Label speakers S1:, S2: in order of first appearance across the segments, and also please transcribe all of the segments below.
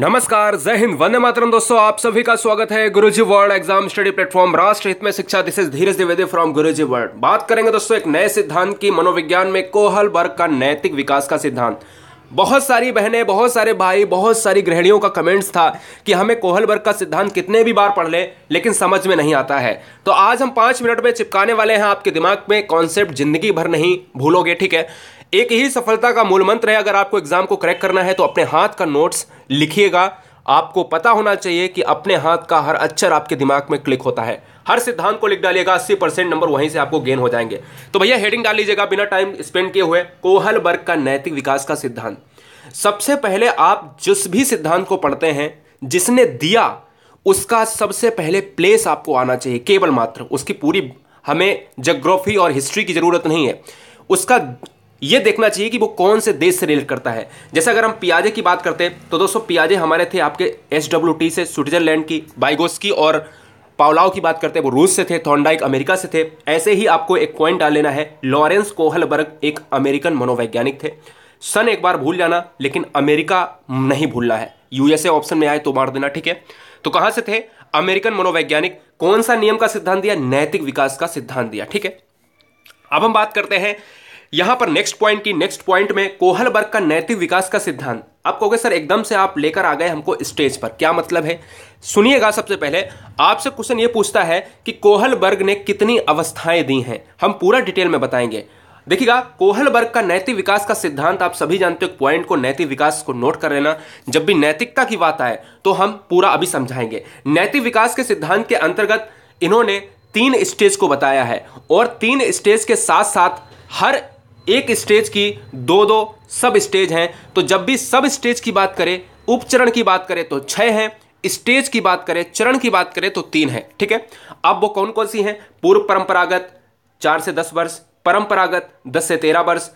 S1: नमस्कार जय हिंद वंदे मातरम दोस्तों आप सभी का स्वागत है Guruji world exam study platform राष्ट्र हित में शिक्षा this is Dheeraj Dwivedi from Guruji world बात करेंगे दोस्तों एक नए सिद्धांत की मनोविज्ञान में कोहल वर्ग का नैतिक विकास का सिद्धांत बहुत सारी बहनें बहुत सारे भाई बहुत सारी गृहणियों का कमेंट्स था कि हमें कोहल वर्ग का सिद्धांत कितने भी बार पढ़ ले, लेकिन समझ में नहीं आता है तो आज हम पाँच मिनट में चिपकाने वाले हैं आपके दिमाग में कॉन्सेप्ट जिंदगी भर नहीं भूलोगे ठीक है एक ही सफलता का मूल मंत्र है अगर आपको एग्जाम को क्रैक करना है तो अपने हाथ का नोट्स लिखिएगा आपको पता होना चाहिए कि अपने हाथ का हर अक्षर आपके दिमाग में क्लिक होता है हर सिद्धांत को लिख डालिएगा अस्सी परसेंट नंबर वहीं से आपको गेन हो जाएंगे तो भैया हेडिंग डाल लीजिएगा बिना टाइम स्पेंड किए हुए कोहल वर्ग का नैतिक विकास का सिद्धांत सबसे पहले आप जिस भी सिद्धांत को पढ़ते हैं जिसने दिया उसका सबसे पहले प्लेस आपको आना चाहिए केवल मात्र उसकी पूरी हमें जोग्राफी और हिस्ट्री की जरूरत नहीं है उसका ये देखना चाहिए कि वो कौन से देश से रिलेट करता है जैसे अगर हम पियाजे की बात करते हैं तो दोस्तों पियाजे हमारे थे आपके एस डब्ल्यू टी से स्विट्जरलैंड की बाइगोस की और पावलाव की बात करते हैं वो रूस से थे थॉन्डाइक अमेरिका से थे ऐसे ही आपको एक पॉइंट डाल लेना है लॉरेंस कोहलबर्ग एक अमेरिकन मनोवैज्ञानिक थे सन एक बार भूल जाना लेकिन अमेरिका नहीं भूलना है यूएसए ऑप्शन में आए तो मार देना ठीक है तो कहां से थे अमेरिकन मनोवैज्ञानिक कौन सा नियम का सिद्धांत दिया नैतिक विकास का सिद्धांत दिया ठीक है अब हम बात करते हैं यहां पर नेक्स्ट पॉइंट की नेक्स्ट पॉइंट में कोहल वर्ग का नैतिक विकास का सिद्धांत आप कहोगे सर एकदम से आप लेकर आ गए हमको स्टेज पर क्या मतलब है सुनिएगा सबसे पहले आपसे क्वेश्चन ये पूछता है कि वर्ग ने कितनी अवस्थाएं दी हैं हम पूरा डिटेल में बताएंगे देखिएगा कोहलबर्ग का नैतिक विकास का सिद्धांत आप सभी जानते हो पॉइंट को नैतिक विकास को नोट कर लेना जब भी नैतिकता की बात आए तो हम पूरा अभी समझाएंगे नैतिक विकास के सिद्धांत के अंतर्गत इन्होंने तीन स्टेज को बताया है और तीन स्टेज के साथ साथ हर एक स्टेज की दो दो सब स्टेज हैं तो जब भी सब स्टेज की बात करें उपचरण की बात करें तो छः हैं स्टेज की बात करें चरण की बात करें तो तीन है ठीक है अब वो कौन कौन सी हैं पूर्व परंपरागत चार से दस वर्ष परंपरागत दस से तेरह वर्ष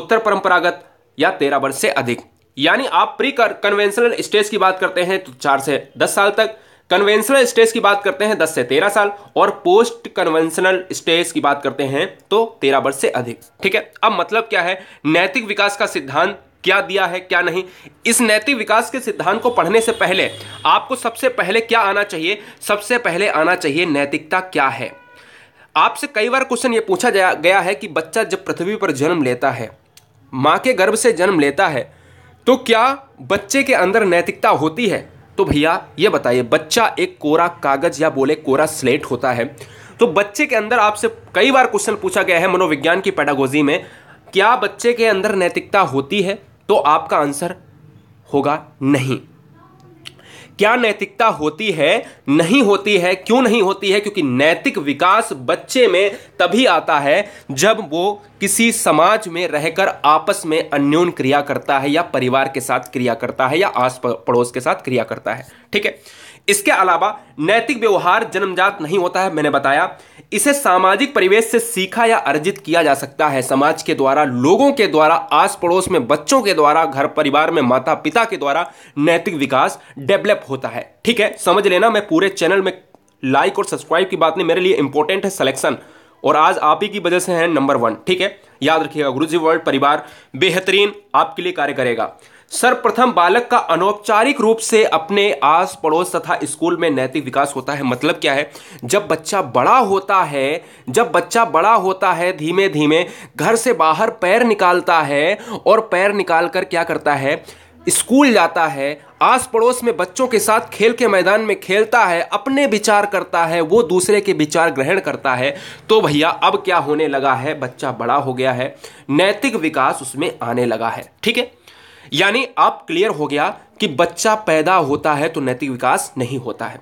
S1: उत्तर परंपरागत या तेरह वर्ष से अधिक यानी आप प्री कन्वेंशनल स्टेज की बात करते हैं तो चार से दस साल तक कन्वेंशनल स्टेज की बात करते हैं दस से तेरह साल और पोस्ट कन्वेंशनल स्टेज की बात करते हैं तो तेरह वर्ष से अधिक ठीक है अब मतलब क्या है नैतिक विकास का सिद्धांत क्या दिया है क्या नहीं इस नैतिक विकास के सिद्धांत को पढ़ने से पहले आपको सबसे पहले क्या आना चाहिए सबसे पहले आना चाहिए नैतिकता क्या है आपसे कई बार क्वेश्चन ये पूछा गया है कि बच्चा जब पृथ्वी पर जन्म लेता है माँ के गर्भ से जन्म लेता है तो क्या बच्चे के अंदर नैतिकता होती है तो भैया ये बताइए बच्चा एक कोरा कागज़ या बोले कोरा स्लेट होता है तो बच्चे के अंदर आपसे कई बार क्वेश्चन पूछा गया है मनोविज्ञान की पैडागोजी में क्या बच्चे के अंदर नैतिकता होती है तो आपका आंसर होगा नहीं क्या नैतिकता होती है नहीं होती है क्यों नहीं होती है क्योंकि नैतिक विकास बच्चे में तभी आता है जब वो किसी समाज में रहकर आपस में अन्योन क्रिया करता है या परिवार के साथ क्रिया करता है या आस पड़ोस के साथ क्रिया करता है ठीक है इसके अलावा नैतिक व्यवहार जन्मजात नहीं होता है मैंने बताया इसे सामाजिक परिवेश से सीखा या अर्जित किया जा सकता है समाज के द्वारा लोगों के द्वारा आस पड़ोस में बच्चों के द्वारा घर परिवार में माता पिता के द्वारा नैतिक विकास डेवलप होता है ठीक है समझ लेना मैं पूरे चैनल में लाइक और सब्सक्राइब की बात नहीं मेरे लिए इंपॉर्टेंट है सिलेक्शन और आज आप ही की वजह से है नंबर वन ठीक है याद रखिएगा गुरुजी वर्ल्ड परिवार बेहतरीन आपके लिए कार्य करेगा सर्वप्रथम बालक का अनौपचारिक रूप से अपने आस पड़ोस तथा स्कूल में नैतिक विकास होता है मतलब क्या है जब बच्चा बड़ा होता है जब बच्चा बड़ा होता है धीमे धीमे घर से बाहर पैर निकालता है और पैर निकाल कर क्या करता है स्कूल जाता है आस पड़ोस में बच्चों के साथ खेल के मैदान में खेलता है अपने विचार करता है वो दूसरे के विचार ग्रहण करता है तो भैया अब क्या होने लगा है बच्चा बड़ा हो गया है नैतिक विकास उसमें आने लगा है ठीक है यानी आप क्लियर हो गया कि बच्चा पैदा होता है तो नैतिक विकास नहीं होता है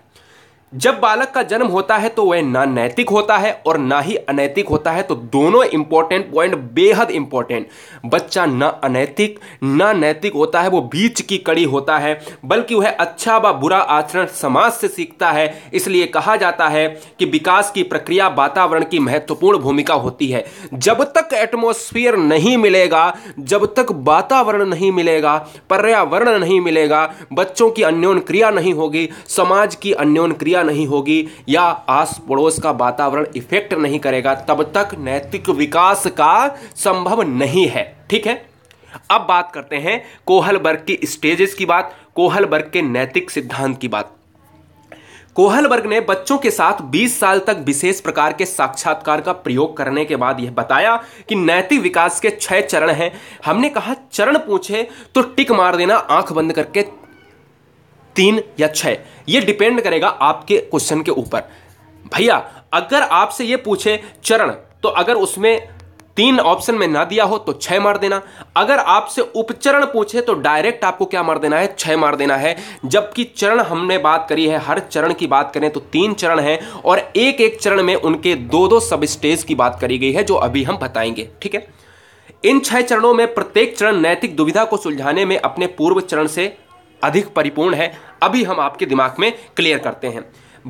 S1: जब बालक का जन्म होता है तो वह ना नैतिक होता है और ना ही अनैतिक होता है तो दोनों इंपॉर्टेंट पॉइंट बेहद इंपॉर्टेंट बच्चा ना अनैतिक ना नैतिक होता है वो बीच की कड़ी होता है बल्कि वह अच्छा व बुरा आचरण समाज से सीखता है इसलिए कहा जाता है कि विकास की प्रक्रिया वातावरण की महत्वपूर्ण भूमिका होती है जब तक एटमोस्फियर नहीं मिलेगा जब तक वातावरण नहीं मिलेगा पर्यावरण नहीं मिलेगा बच्चों की अन्योन क्रिया नहीं होगी समाज की अन्योन क्रिया प्रतिक्रिया नहीं होगी या आस पड़ोस का वातावरण इफेक्ट नहीं करेगा तब तक नैतिक विकास का संभव नहीं है ठीक है अब बात करते हैं कोहल वर्ग की स्टेजेस की बात कोहल वर्ग के नैतिक सिद्धांत की बात कोहलबर्ग ने बच्चों के साथ 20 साल तक विशेष प्रकार के साक्षात्कार का प्रयोग करने के बाद यह बताया कि नैतिक विकास के छह चरण हैं हमने कहा चरण पूछे तो टिक मार देना आंख बंद करके तीन या छः ये डिपेंड करेगा आपके क्वेश्चन के ऊपर भैया अगर आपसे ये पूछे चरण तो अगर उसमें तीन ऑप्शन में ना दिया हो तो छह मार देना अगर आपसे उपचरण पूछे तो डायरेक्ट आपको क्या मार देना है छह मार देना है जबकि चरण हमने बात करी है हर चरण की बात करें तो तीन चरण हैं और एक एक चरण में उनके दो दो सब स्टेज की बात करी गई है जो अभी हम बताएंगे ठीक है इन छह चरणों में प्रत्येक चरण नैतिक दुविधा को सुलझाने में अपने पूर्व चरण से अधिक परिपूर्ण है अभी हम आपके दिमाग में क्लियर करते हैं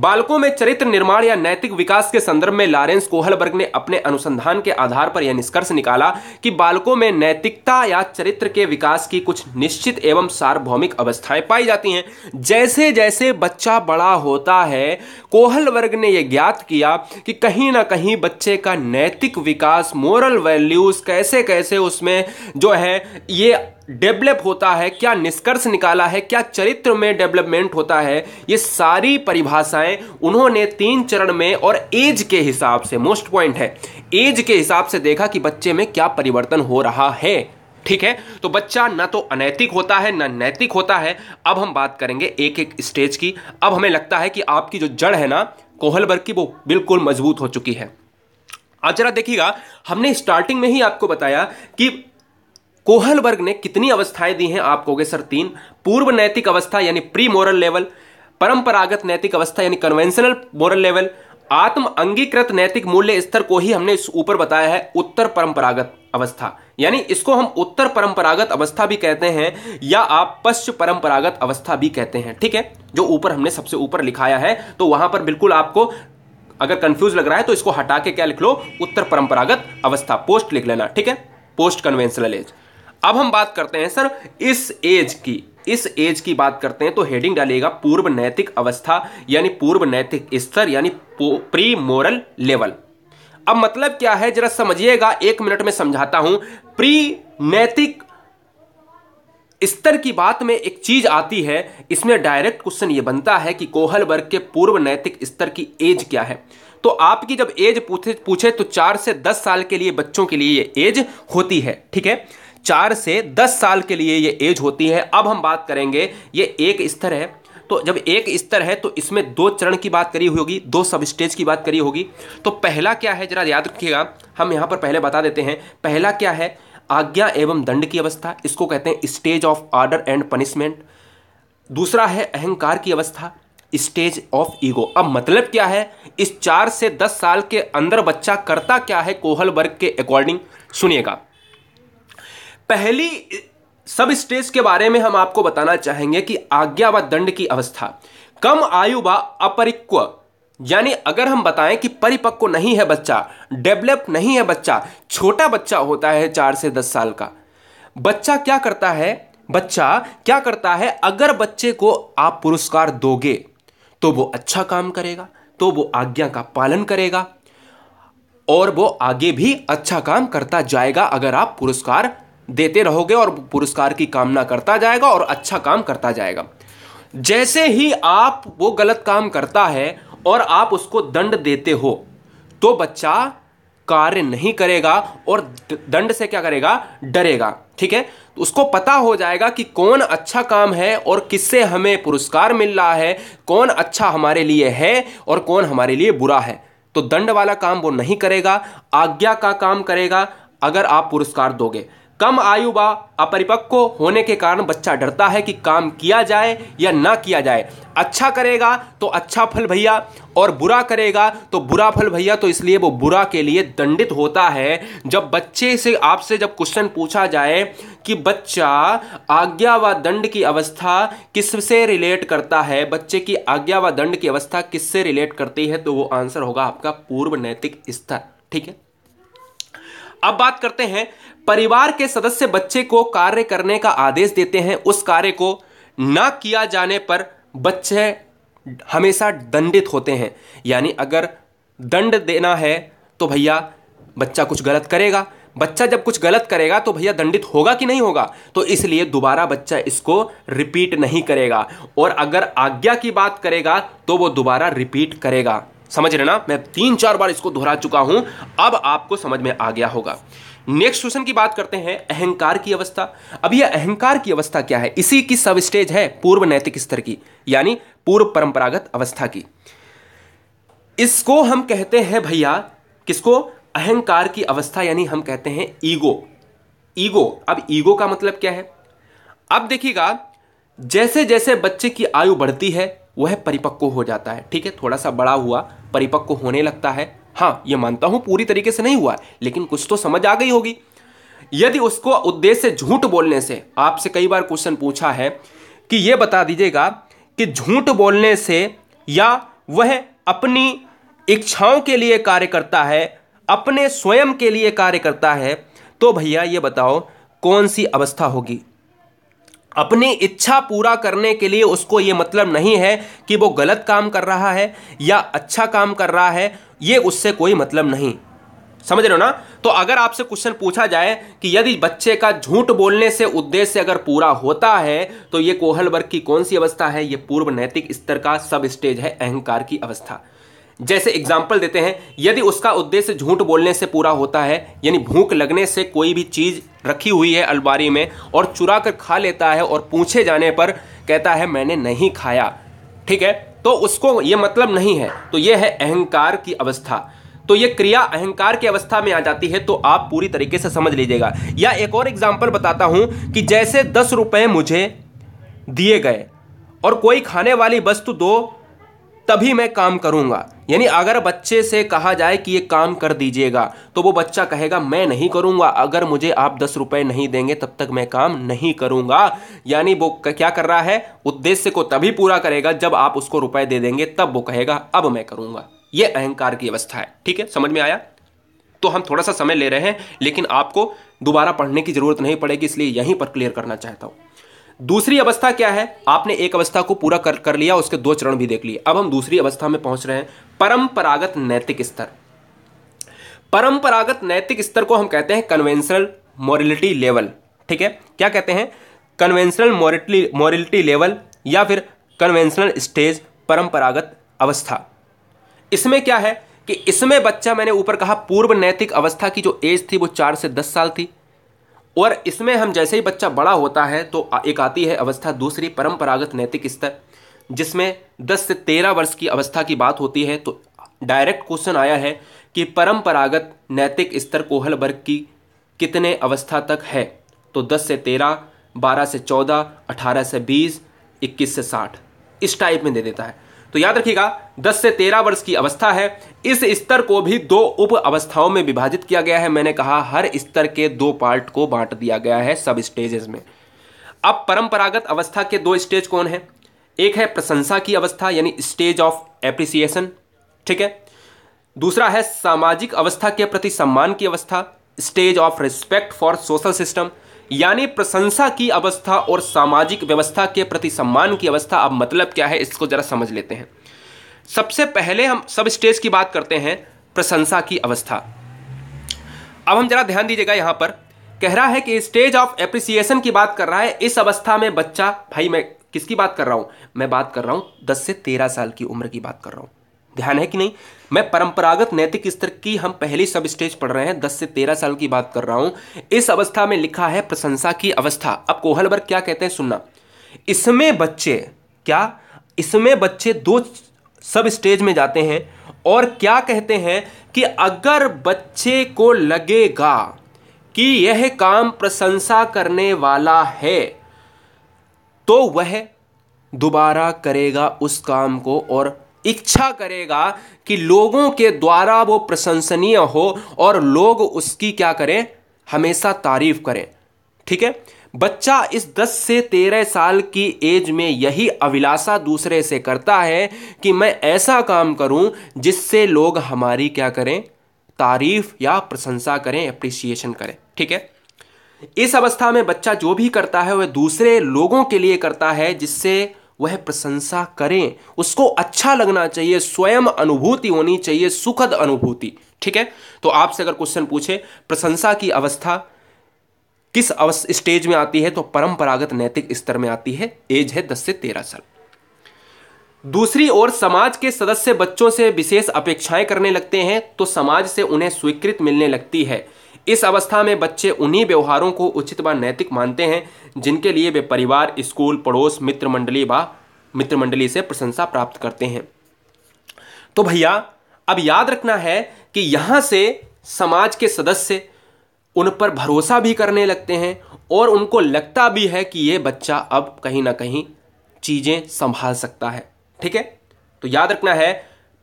S1: बालकों में चरित्र निर्माण या नैतिक विकास के संदर्भ में लॉरेंस कोहलबर्ग ने अपने अनुसंधान के आधार पर यह निष्कर्ष निकाला कि बालकों में नैतिकता या चरित्र के विकास की कुछ निश्चित एवं सार्वभौमिक अवस्थाएं पाई जाती हैं जैसे जैसे बच्चा बड़ा होता है कोहलबर्ग ने यह ज्ञात किया कि कहीं ना कहीं बच्चे का नैतिक विकास मोरल वैल्यूज कैसे कैसे उसमें जो है ये डेवलप होता है क्या निष्कर्ष निकाला है क्या चरित्र में डेवलपमेंट होता है ये सारी परिभाषाएं उन्होंने तीन चरण में और एज के हिसाब से मोस्ट पॉइंट है एज के हिसाब से देखा कि बच्चे में क्या परिवर्तन हो रहा है ठीक है तो बच्चा ना तो अनैतिक होता है ना नैतिक होता है अब हम बात करेंगे एक एक स्टेज की अब हमें लगता है कि आपकी जो जड़ है ना कोहलबर की वो बिल्कुल मजबूत हो चुकी है आज जरा देखिएगा हमने स्टार्टिंग में ही आपको बताया कि कोहल वर्ग ने कितनी अवस्थाएं दी हैं आप कहोगे सर तीन पूर्व नैतिक अवस्था यानी प्री मोरल लेवल परंपरागत नैतिक अवस्था यानी कन्वेंशनल मोरल लेवल आत्म अंगीकृत नैतिक मूल्य स्तर को ही हमने इस ऊपर बताया है उत्तर परंपरागत अवस्था यानी इसको हम उत्तर परंपरागत अवस्था भी कहते हैं या आप पश्च परंपरागत अवस्था भी कहते हैं ठीक है जो ऊपर हमने सबसे ऊपर लिखाया है तो वहां पर बिल्कुल आपको अगर कंफ्यूज लग रहा है तो इसको हटा के क्या लिख लो उत्तर परंपरागत अवस्था पोस्ट लिख लेना ठीक है पोस्ट कन्वेंशनल एज अब हम बात करते हैं सर इस एज की इस एज की बात करते हैं तो हेडिंग डालिएगा पूर्व नैतिक अवस्था यानी पूर्व नैतिक स्तर यानी प्री मोरल लेवल अब मतलब क्या है जरा समझिएगा एक मिनट में समझाता हूं प्री नैतिक स्तर की बात में एक चीज आती है इसमें डायरेक्ट क्वेश्चन ये बनता है कि कोहल वर्ग के पूर्व नैतिक स्तर की एज क्या है तो आपकी जब एज पूछे पूछे तो चार से दस साल के लिए बच्चों के लिए ये एज होती है ठीक है चार से दस साल के लिए ये एज होती है अब हम बात करेंगे ये एक स्तर है तो जब एक स्तर है तो इसमें दो चरण की बात करी होगी दो सब स्टेज की बात करी होगी तो पहला क्या है जरा याद रखिएगा हम यहाँ पर पहले बता देते हैं पहला क्या है आज्ञा एवं दंड की अवस्था इसको कहते हैं stage of order and punishment दूसरा है अहंकार की अवस्था स्टेज ऑफ ईगो अब मतलब क्या है इस चार से दस साल के अंदर बच्चा करता क्या है कोहल वर्ग के अकॉर्डिंग सुनिएगा पहली सब स्टेज के बारे में हम आपको बताना चाहेंगे कि आज्ञा व दंड की अवस्था कम आयु व अपरिक्व यानी अगर हम बताएं कि परिपक्व नहीं है बच्चा डेवलप नहीं है बच्चा छोटा बच्चा होता है चार से दस साल का बच्चा क्या करता है बच्चा क्या करता है अगर बच्चे को आप पुरस्कार दोगे तो वो अच्छा काम करेगा तो वो आज्ञा का पालन करेगा और वो आगे भी अच्छा काम करता जाएगा अगर आप पुरस्कार देते रहोगे और पुरस्कार की कामना करता जाएगा और अच्छा काम करता जाएगा जैसे ही आप वो गलत काम करता है और आप उसको दंड देते हो तो बच्चा कार्य नहीं करेगा और दंड से क्या करेगा डरेगा ठीक है तो उसको पता हो जाएगा कि कौन अच्छा काम है और किससे हमें पुरस्कार मिल रहा है कौन अच्छा हमारे लिए है और कौन हमारे लिए बुरा है तो दंड वाला काम वो नहीं करेगा आज्ञा का काम करेगा अगर आप पुरस्कार दोगे कम आयु व अपरिपक्व होने के कारण बच्चा डरता है कि काम किया जाए या ना किया जाए अच्छा करेगा तो अच्छा फल भैया और बुरा करेगा तो बुरा फल भैया तो इसलिए वो बुरा के लिए दंडित होता है जब बच्चे से आपसे जब क्वेश्चन पूछा जाए कि बच्चा आज्ञा व दंड की अवस्था किससे रिलेट करता है बच्चे की आज्ञा व दंड की अवस्था किससे रिलेट करती है तो वो आंसर होगा आपका पूर्व नैतिक स्तर ठीक है अब बात करते हैं परिवार के सदस्य बच्चे को कार्य करने का आदेश देते हैं उस कार्य को ना किया जाने पर बच्चे हमेशा दंडित होते हैं यानी अगर दंड देना है तो भैया बच्चा कुछ गलत करेगा बच्चा जब कुछ गलत करेगा तो भैया दंडित होगा कि नहीं होगा तो इसलिए दोबारा बच्चा इसको रिपीट नहीं करेगा और अगर आज्ञा की बात करेगा तो वो दोबारा रिपीट करेगा समझ रहे ना मैं तीन चार बार इसको दोहरा चुका हूं अब आपको समझ में आ गया होगा नेक्स्ट क्वेश्चन की बात करते हैं अहंकार की अवस्था अब यह अहंकार की अवस्था क्या है इसी की सब स्टेज है पूर्व नैतिक स्तर की यानी पूर्व परंपरागत अवस्था की इसको हम कहते हैं भैया किसको अहंकार की अवस्था यानी हम कहते हैं ईगो ईगो अब ईगो का मतलब क्या है अब देखिएगा जैसे जैसे बच्चे की आयु बढ़ती है वह परिपक्व हो जाता है ठीक है थोड़ा सा बड़ा हुआ परिपक्व होने लगता है हाँ ये मानता हूँ पूरी तरीके से नहीं हुआ लेकिन कुछ तो समझ आ गई होगी यदि उसको उद्देश्य झूठ बोलने से आपसे कई बार क्वेश्चन पूछा है कि ये बता दीजिएगा कि झूठ बोलने से या वह अपनी इच्छाओं के लिए कार्य करता है अपने स्वयं के लिए कार्य करता है तो भैया ये बताओ कौन सी अवस्था होगी अपनी इच्छा पूरा करने के लिए उसको ये मतलब नहीं है कि वो गलत काम कर रहा है या अच्छा काम कर रहा है ये उससे कोई मतलब नहीं समझ रहे हो ना तो अगर आपसे क्वेश्चन पूछा जाए कि यदि बच्चे का झूठ बोलने से उद्देश्य अगर पूरा होता है तो ये कोहल वर्ग की कौन सी अवस्था है ये पूर्व नैतिक स्तर का सब स्टेज है अहंकार की अवस्था जैसे एग्जाम्पल देते हैं यदि उसका उद्देश्य झूठ बोलने से पूरा होता है यानी भूख लगने से कोई भी चीज़ रखी हुई है अलमारी में और चुरा कर खा लेता है और पूछे जाने पर कहता है मैंने नहीं खाया ठीक है तो उसको ये मतलब नहीं है तो ये है अहंकार की अवस्था तो ये क्रिया अहंकार की अवस्था में आ जाती है तो आप पूरी तरीके से समझ लीजिएगा या एक और एग्जाम्पल बताता हूं कि जैसे दस रुपये मुझे दिए गए और कोई खाने वाली वस्तु दो तभी मैं काम करूंगा यानी अगर बच्चे से कहा जाए कि ये काम कर दीजिएगा तो वो बच्चा कहेगा मैं नहीं करूंगा अगर मुझे आप दस रुपए नहीं देंगे तब तक मैं काम नहीं करूंगा यानी वो क्या कर रहा है उद्देश्य को तभी पूरा करेगा जब आप उसको रुपए दे देंगे तब वो कहेगा अब मैं करूंगा ये अहंकार की अवस्था है ठीक है समझ में आया तो हम थोड़ा सा समय ले रहे हैं लेकिन आपको दोबारा पढ़ने की ज़रूरत नहीं पड़ेगी इसलिए यहीं पर क्लियर करना चाहता हूं दूसरी अवस्था क्या है आपने एक अवस्था को पूरा कर कर लिया उसके दो चरण भी देख लिए अब हम दूसरी अवस्था में पहुंच रहे हैं परंपरागत नैतिक स्तर परंपरागत नैतिक स्तर को हम कहते हैं कन्वेंशनल मॉरिलिटी लेवल ठीक है क्या कहते हैं कन्वेंशनल मॉरिटली मॉरिलिटी लेवल या फिर कन्वेंशनल स्टेज परंपरागत अवस्था इसमें क्या है कि इसमें बच्चा मैंने ऊपर कहा पूर्व नैतिक अवस्था की जो एज थी वो चार से दस साल थी और इसमें हम जैसे ही बच्चा बड़ा होता है तो एक आती है अवस्था दूसरी परंपरागत नैतिक स्तर जिसमें 10 से 13 वर्ष की अवस्था की बात होती है तो डायरेक्ट क्वेश्चन आया है कि परंपरागत नैतिक स्तर कोहल वर्ग की कितने अवस्था तक है तो 10 से 13, 12 से 14, 18 से 20, 21 से 60 इस टाइप में दे देता है तो याद रखिएगा 10 से 13 वर्ष की अवस्था है इस स्तर को भी दो उप अवस्थाओं में विभाजित किया गया है मैंने कहा हर स्तर के दो पार्ट को बांट दिया गया है सब स्टेजेस में अब परंपरागत अवस्था के दो स्टेज कौन है एक है प्रशंसा की अवस्था यानी स्टेज ऑफ एप्रिसिएशन ठीक है दूसरा है सामाजिक अवस्था के प्रति सम्मान की अवस्था stage of respect for social system यानी प्रशंसा की अवस्था और सामाजिक व्यवस्था के प्रति सम्मान की अवस्था अब मतलब क्या है इसको ज़रा समझ लेते हैं सबसे पहले हम सब स्टेज की बात करते हैं प्रशंसा की अवस्था अब हम जरा ध्यान दीजिएगा यहां पर कह रहा है कि स्टेज ऑफ एप्रिसिएशन की बात कर रहा है इस अवस्था में बच्चा भाई मैं किसकी बात कर रहा हूं मैं बात कर रहा हूं दस से तेरह साल की उम्र की बात कर रहा हूं ध्यान है कि नहीं मैं परंपरागत नैतिक स्तर की हम पहली सब स्टेज पढ़ रहे हैं दस से तेरह साल की बात कर रहा हूं इस अवस्था में लिखा है प्रशंसा की अवस्था अब कोहलबर्ग क्या कहते हैं सुनना इसमें बच्चे क्या इसमें बच्चे दो सब स्टेज में जाते हैं और क्या कहते हैं कि अगर बच्चे को लगेगा कि यह काम प्रशंसा करने वाला है तो वह दोबारा करेगा उस काम को और इच्छा करेगा कि लोगों के द्वारा वो प्रशंसनीय हो और लोग उसकी क्या करें हमेशा तारीफ करें ठीक है बच्चा इस 10 से 13 साल की एज में यही अभिलाषा दूसरे से करता है कि मैं ऐसा काम करूं जिससे लोग हमारी क्या करें तारीफ या प्रशंसा करें अप्रिसिएशन करें ठीक है इस अवस्था में बच्चा जो भी करता है वह दूसरे लोगों के लिए करता है जिससे वह प्रशंसा करें उसको अच्छा लगना चाहिए स्वयं अनुभूति होनी चाहिए सुखद अनुभूति ठीक है तो आपसे अगर क्वेश्चन पूछे प्रशंसा की अवस्था किस अवस्थ स्टेज में आती है तो परंपरागत नैतिक स्तर में आती है एज है दस से तेरह साल दूसरी ओर समाज के सदस्य बच्चों से विशेष अपेक्षाएं करने लगते हैं तो समाज से उन्हें स्वीकृत मिलने लगती है इस अवस्था में बच्चे उन्हीं व्यवहारों को उचित व नैतिक मानते हैं जिनके लिए वे परिवार स्कूल पड़ोस मित्र मंडली व मित्र मंडली से प्रशंसा प्राप्त करते हैं तो भैया अब याद रखना है कि यहां से समाज के सदस्य उन पर भरोसा भी करने लगते हैं और उनको लगता भी है कि ये बच्चा अब कहीं ना कहीं चीज़ें संभाल सकता है ठीक है तो याद रखना है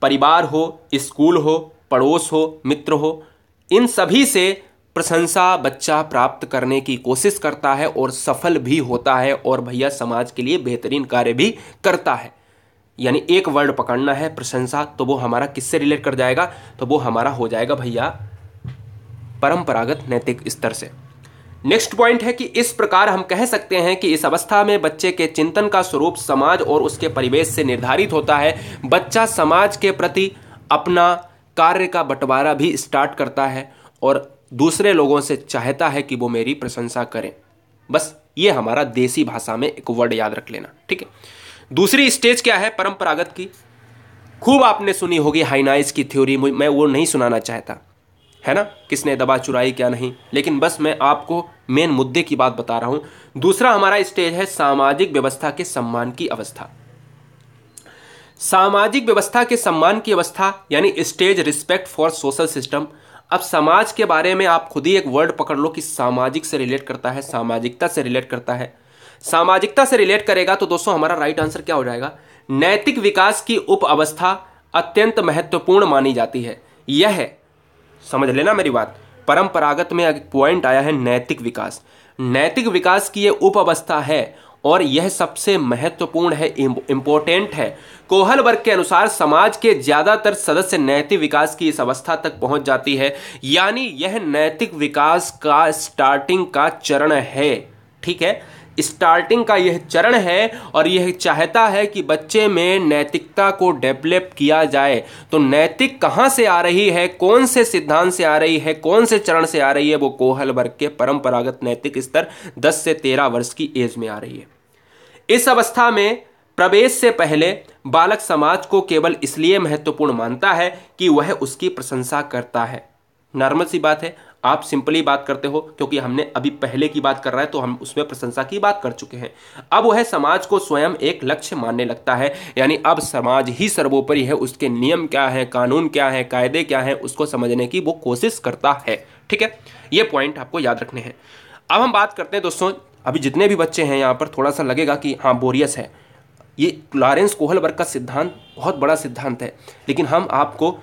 S1: परिवार हो स्कूल हो पड़ोस हो मित्र हो इन सभी से प्रशंसा बच्चा प्राप्त करने की कोशिश करता है और सफल भी होता है और भैया समाज के लिए बेहतरीन कार्य भी करता है यानी एक वर्ड पकड़ना है प्रशंसा तो वो हमारा किससे रिलेट कर जाएगा तो वो हमारा हो जाएगा भैया परंपरागत नैतिक स्तर से नेक्स्ट पॉइंट है कि इस प्रकार हम कह सकते हैं कि इस अवस्था में बच्चे के चिंतन का स्वरूप समाज और उसके परिवेश से निर्धारित होता है बच्चा समाज के प्रति अपना कार्य का बंटवारा भी स्टार्ट करता है और दूसरे लोगों से चाहता है कि वो मेरी प्रशंसा करें बस ये हमारा देसी भाषा में एक वर्ड याद रख लेना ठीक है दूसरी स्टेज क्या है परंपरागत की खूब आपने सुनी होगी हाइनाइज की थ्योरी मैं वो नहीं सुनाना चाहता है ना किसने दबा चुराई क्या नहीं लेकिन बस मैं आपको मेन मुद्दे की बात बता रहा हूं दूसरा हमारा स्टेज है सामाजिक व्यवस्था के सम्मान की अवस्था सामाजिक व्यवस्था के सम्मान की अवस्था यानी stage respect for social system अब समाज के बारे में आप खुद ही एक वर्ड पकड़ लो कि सामाजिक से रिलेट करता है सामाजिकता से रिलेट करता है सामाजिकता से रिलेट करेगा तो दोस्तों हमारा राइट आंसर क्या हो जाएगा नैतिक विकास की उप अवस्था अत्यंत महत्वपूर्ण मानी जाती है यह है समझ लेना मेरी बात परंपरागत में एक पॉइंट आया है नैतिक विकास नैतिक विकास की यह उप अवस्था है और यह सबसे महत्वपूर्ण है इम्पोर्टेंट है कोहल वर्ग के अनुसार समाज के ज्यादातर सदस्य नैतिक विकास की इस अवस्था तक पहुंच जाती है यानी यह नैतिक विकास का स्टार्टिंग का चरण है ठीक है स्टार्टिंग का यह चरण है और यह चाहता है कि बच्चे में नैतिकता को डेवलप किया जाए तो नैतिक कहाँ से आ रही है कौन से सिद्धांत से आ रही है कौन से चरण से आ रही है वो कोहल वर्ग के परंपरागत नैतिक स्तर 10 से 13 वर्ष की एज में आ रही है इस अवस्था में प्रवेश से पहले बालक समाज को केवल इसलिए महत्वपूर्ण मानता है कि वह उसकी प्रशंसा करता है नॉर्मल सी बात है आप सिंपली बात करते हो क्योंकि हमने अभी पहले की बात कर रहा है तो हम उसमें प्रशंसा की बात कर चुके हैं अब वह समाज को स्वयं एक लक्ष्य मानने लगता है यानी अब समाज ही सर्वोपरि है उसके नियम क्या है कानून क्या है कायदे क्या है उसको समझने की वो कोशिश करता है ठीक है ये पॉइंट आपको याद रखने हैं अब हम बात करते हैं दोस्तों अभी जितने भी बच्चे हैं यहाँ पर थोड़ा सा लगेगा कि हाँ बोरियस है ये लॉरेंस कोहलबर्ग का सिद्धांत बहुत बड़ा सिद्धांत है लेकिन हम आपको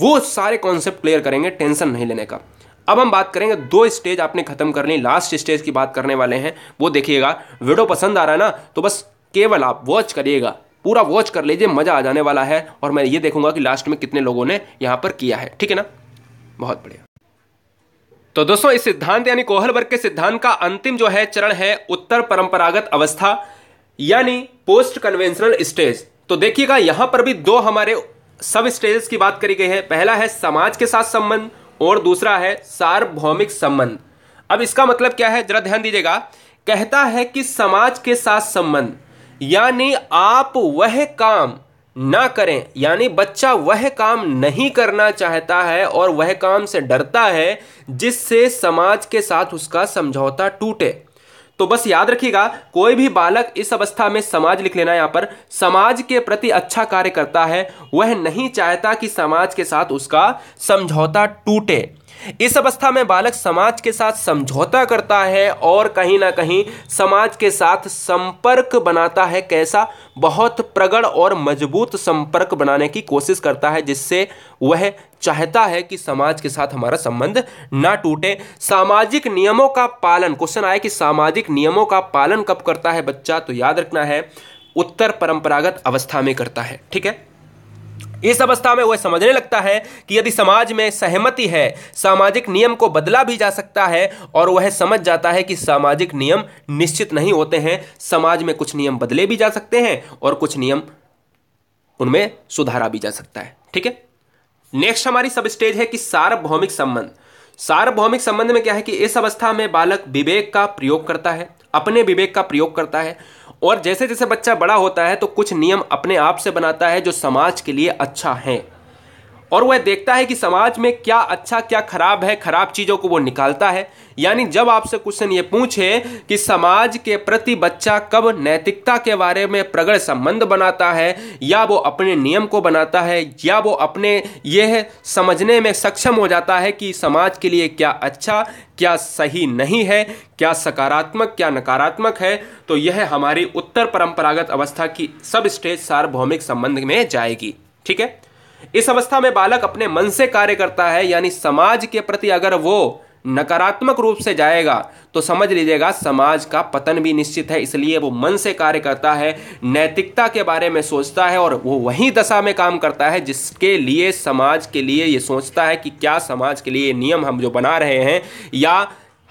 S1: वो सारे कॉन्सेप्ट क्लियर करेंगे टेंशन नहीं लेने का अब हम बात करेंगे दो स्टेज आपने खत्म कर ली लास्ट स्टेज की बात करने वाले हैं वो देखिएगा वीडियो पसंद आ रहा है ना तो बस केवल आप वॉच करिएगा पूरा वॉच कर लीजिए मजा आ जाने वाला है और मैं ये देखूंगा कि लास्ट में कितने लोगों ने यहां पर किया है ठीक है ना बहुत बढ़िया तो दोस्तों इस सिद्धांत यानी कोहल वर्ग के सिद्धांत का अंतिम जो है चरण है उत्तर परंपरागत अवस्था यानी पोस्ट कन्वेंशनल स्टेज तो देखिएगा यहां पर भी दो हमारे सब स्टेजेस की बात करी गई है पहला है समाज के साथ संबंध और दूसरा है सार्वभौमिक संबंध अब इसका मतलब क्या है जरा ध्यान दीजिएगा कहता है कि समाज के साथ संबंध यानी आप वह काम ना करें यानी बच्चा वह काम नहीं करना चाहता है और वह काम से डरता है जिससे समाज के साथ उसका समझौता टूटे तो बस याद रखिएगा कोई भी बालक इस अवस्था में समाज लिख लेना यहाँ पर समाज के प्रति अच्छा कार्य करता है वह नहीं चाहता कि समाज के साथ उसका समझौता टूटे इस अवस्था में बालक समाज के साथ समझौता करता है और कहीं ना कहीं समाज के साथ संपर्क बनाता है कैसा बहुत प्रगढ़ और मजबूत संपर्क बनाने की कोशिश करता है जिससे वह चाहता है कि समाज के साथ हमारा संबंध ना टूटे सामाजिक नियमों का पालन क्वेश्चन आया कि सामाजिक नियमों का पालन कब करता है बच्चा तो याद रखना है उत्तर परंपरागत अवस्था में करता है ठीक है इस अवस्था में वह समझने लगता है कि यदि समाज में सहमति है सामाजिक नियम को बदला भी जा सकता है और वह समझ जाता है कि सामाजिक नियम निश्चित नहीं होते हैं समाज में कुछ नियम बदले भी जा सकते हैं और कुछ नियम उनमें सुधारा भी जा सकता है ठीक है नेक्स्ट हमारी सब स्टेज है कि सार्वभौमिक संबंध सार्वभौमिक संबंध में क्या है कि इस अवस्था में बालक विवेक का प्रयोग करता है अपने विवेक का प्रयोग करता है और जैसे जैसे बच्चा बड़ा होता है तो कुछ नियम अपने आप से बनाता है जो समाज के लिए अच्छा है और वह देखता है कि समाज में क्या अच्छा क्या खराब है खराब चीज़ों को वो निकालता है यानी जब आपसे क्वेश्चन ये पूछे कि समाज के प्रति बच्चा कब नैतिकता के बारे में प्रगढ़ संबंध बनाता है या वो अपने नियम को बनाता है या वो अपने यह समझने में सक्षम हो जाता है कि समाज के लिए क्या अच्छा क्या सही नहीं है क्या सकारात्मक क्या नकारात्मक है तो यह हमारी उत्तर परंपरागत अवस्था की सब स्टेज सार्वभौमिक संबंध में जाएगी ठीक है इस अवस्था में बालक अपने मन से कार्य करता है यानी समाज के प्रति अगर वो नकारात्मक रूप से जाएगा तो समझ लीजिएगा समाज का पतन भी निश्चित है इसलिए वो मन से कार्य करता है नैतिकता के बारे में सोचता है और वो वही दशा में काम करता है जिसके लिए समाज के लिए ये सोचता है कि क्या समाज के लिए नियम हम जो बना रहे हैं या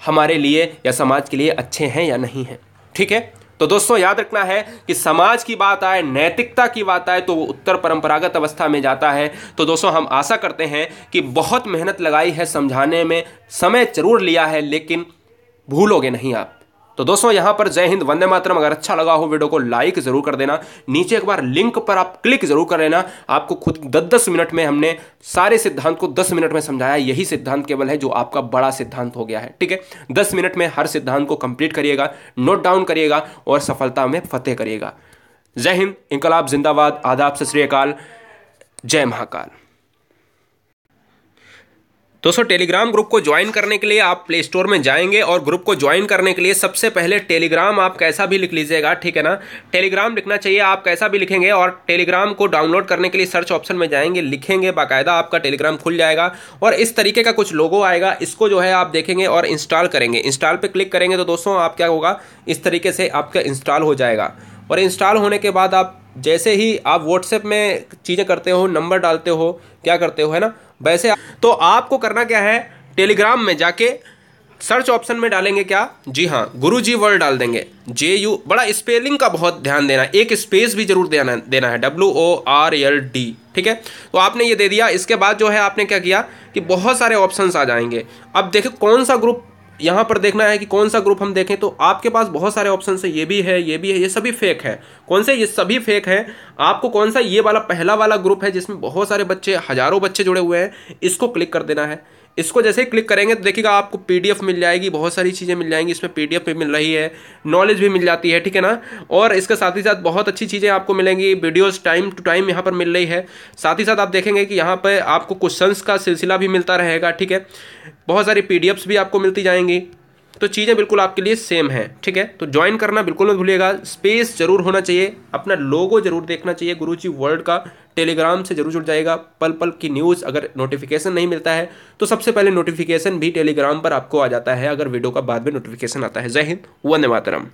S1: हमारे लिए या समाज के लिए अच्छे हैं या नहीं हैं ठीक है तो दोस्तों याद रखना है कि समाज की बात आए नैतिकता की बात आए तो वो उत्तर परंपरागत अवस्था में जाता है तो दोस्तों हम आशा करते हैं कि बहुत मेहनत लगाई है समझाने में समय जरूर लिया है लेकिन भूलोगे नहीं आप तो दोस्तों यहां पर जय हिंद वंदे मातरम अगर अच्छा लगा हो वीडियो को लाइक जरूर कर देना नीचे एक बार लिंक पर आप क्लिक जरूर कर लेना आपको खुद दस दस मिनट में हमने सारे सिद्धांत को दस मिनट में समझाया यही सिद्धांत केवल है जो आपका बड़ा सिद्धांत हो गया है ठीक है दस मिनट में हर सिद्धांत को कंप्लीट करिएगा नोट डाउन करिएगा और सफलता में फतेह करिएगा जय हिंद इंकलाब जिंदाबाद आदाब सत श्रीकाल जय महाकाल दोस्तों टेलीग्राम ग्रुप को ज्वाइन करने के लिए आप प्ले स्टोर में जाएंगे और ग्रुप को ज्वाइन करने के लिए सबसे पहले टेलीग्राम आप कैसा भी लिख लीजिएगा ठीक है ना टेलीग्राम लिखना चाहिए आप कैसा भी लिखेंगे और टेलीग्राम को डाउनलोड करने के लिए सर्च ऑप्शन में जाएंगे लिखेंगे बाकायदा आपका टेलीग्राम खुल जाएगा और इस तरीके का कुछ लोगो आएगा इसको जो है आप देखेंगे और इंस्टॉल करेंगे इंस्टॉल पर क्लिक करेंगे तो दोस्तों आप क्या होगा इस तरीके से आपका इंस्टॉल हो जाएगा और इंस्टॉल होने के बाद आप जैसे ही आप व्हाट्सएप में चीज़ें करते हो नंबर डालते हो क्या करते हो है ना वैसे तो आपको करना क्या है टेलीग्राम में जाके सर्च ऑप्शन में डालेंगे क्या जी हाँ गुरु जी वर्ड डाल देंगे जे यू बड़ा स्पेलिंग का बहुत ध्यान देना है एक स्पेस भी जरूर देना देना है W O R L D ठीक है तो आपने ये दे दिया इसके बाद जो है आपने क्या किया कि बहुत सारे ऑप्शंस आ जाएंगे अब देखो कौन सा ग्रुप यहाँ पर देखना है कि कौन सा ग्रुप हम देखें तो आपके पास बहुत सारे ऑप्शन है ये भी है ये भी है ये सभी फेक है कौन से ये सभी फेक है आपको कौन सा ये वाला पहला वाला ग्रुप है जिसमें बहुत सारे बच्चे हज़ारों बच्चे जुड़े हुए हैं इसको क्लिक कर देना है इसको जैसे ही क्लिक करेंगे तो देखिएगा आपको पी मिल जाएगी बहुत सारी चीज़ें मिल जाएंगी इसमें पी भी मिल रही है नॉलेज भी मिल जाती है ठीक है ना और इसके साथ ही साथ बहुत अच्छी चीज़ें आपको मिलेंगी वीडियोज़ टाइम टू टाइम यहाँ पर मिल रही है साथ ही साथ आप देखेंगे कि यहाँ पर आपको क्वेश्चन का सिलसिला भी मिलता रहेगा ठीक है बहुत सारी पी भी आपको मिलती जाएंगी तो चीज़ें बिल्कुल आपके लिए सेम है ठीक है तो ज्वाइन करना बिल्कुल मत भूलिएगा स्पेस जरूर होना चाहिए अपना लोगो जरूर देखना चाहिए गुरु जी वर्ल्ड का टेलीग्राम से जरूर जुड़ जाएगा पल पल की न्यूज़ अगर नोटिफिकेशन नहीं मिलता है तो सबसे पहले नोटिफिकेशन भी टेलीग्राम पर आपको आ जाता है अगर वीडियो का बाद में नोटिफिकेशन आता है जय हिंद वंदे मातरम